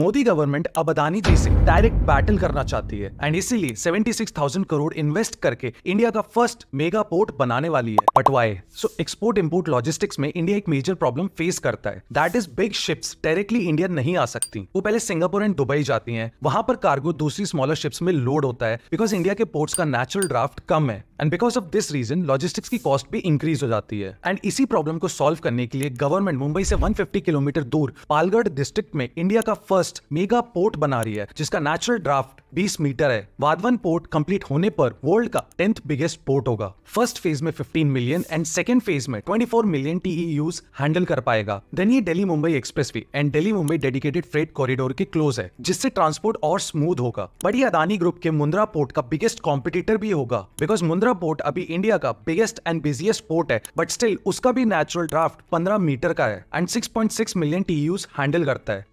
Modi government अब अदानी जी से direct battle करना चाहती है एंड इसीलिए 76,000 करोड़ इन्वेस्ट करके इंडिया का फर्स्ट मेगा पोर्ट बनाने वाली है पटवाए सो एक्सपोर्ट इंपोर्ट लॉजिस्टिक्स में इंडिया एक मेजर प्रॉब्लम फेस करता है that is big ships directly India नहीं आ सकती वो पहले सिंगापुर एंड दुबई जाती है वहां पर कार्गो दूसरी स्मॉलर शिप्स में लोड होता है बिकॉज इंडिया के पोर्ट्स का नेचुरल ड्राफ्ट कम है and because of this reason logistics की कॉस्ट भी इंक्रीज हो जाती है एंड इसी प्रॉब्लम को सॉल्व करने के लिए गवर्नमेंट मुंबई से 150 किलोमीटर दूर पालगढ़ डिस्ट्रिक्ट में इंडिया का फर्स्ट फर्स्ट मेगा पोर्ट बना रही है जिसका नेचुरल ड्राफ्ट 20 मीटर है वाधवन पोर्ट कंप्लीट होने पर वर्ल्ड का टेंथ बिगेस्ट पोर्ट होगा फर्स्ट फेज में 15 मिलियन एंड सेकेंड फेज में 24 मिलियन टीईयूज हैंडल कर पाएगा देन ये Delhi Mumbai expressway and Delhi Mumbai dedicated freight corridor के क्लोज है जिससे ट्रांसपोर्ट और स्मूथ होगा बड़ी अदानी ग्रुप के मुंद्रा पोर्ट का बिगेस्ट कॉम्पिटिटर भी होगा बिकॉज मुंद्रा पोर्ट अभी इंडिया का बिगेस्ट एंड बिजिएस्ट पोर्ट है बट स्टिल उसका भी नेचुरल ड्राफ्ट पंद्रह मीटर का है and six million TEUs handle करता है